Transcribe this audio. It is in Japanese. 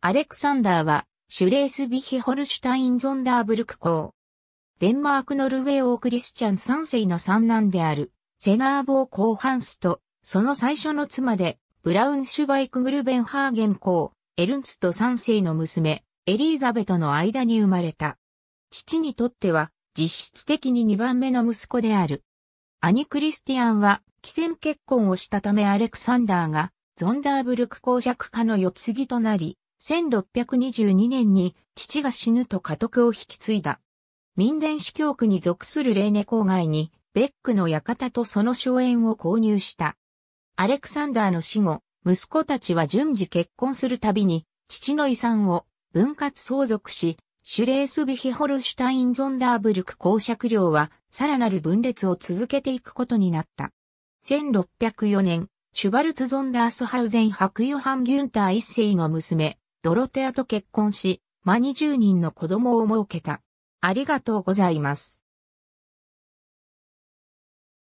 アレクサンダーは、シュレースビヒホルシュタインゾンダーブルク公。デンマークノルウェー王クリスチャン3世の三男である、セナーボー・コーハンスと、その最初の妻で、ブラウンシュバイク・グルベンハーゲン公、エルンツと3世の娘、エリーザベとの間に生まれた。父にとっては、実質的に2番目の息子である。兄クリスティアンは、既戦結婚をしたためアレクサンダーが、ゾンダーブルク公爵家の四継ぎとなり、1622年に父が死ぬと家督を引き継いだ。民伝司教区に属するレーネ郊外に、ベックの館とその荘園を購入した。アレクサンダーの死後、息子たちは順次結婚するたびに、父の遺産を分割相続し、シュレースビヒホルシュタイン・ゾンダーブルク公爵領は、さらなる分裂を続けていくことになった。1604年、シュバルツ・ゾンダースハウゼン・ハクヨハン・ギュンター一世の娘、ドロテアと結婚し、マ20人の子供を設けた。ありがとうございます。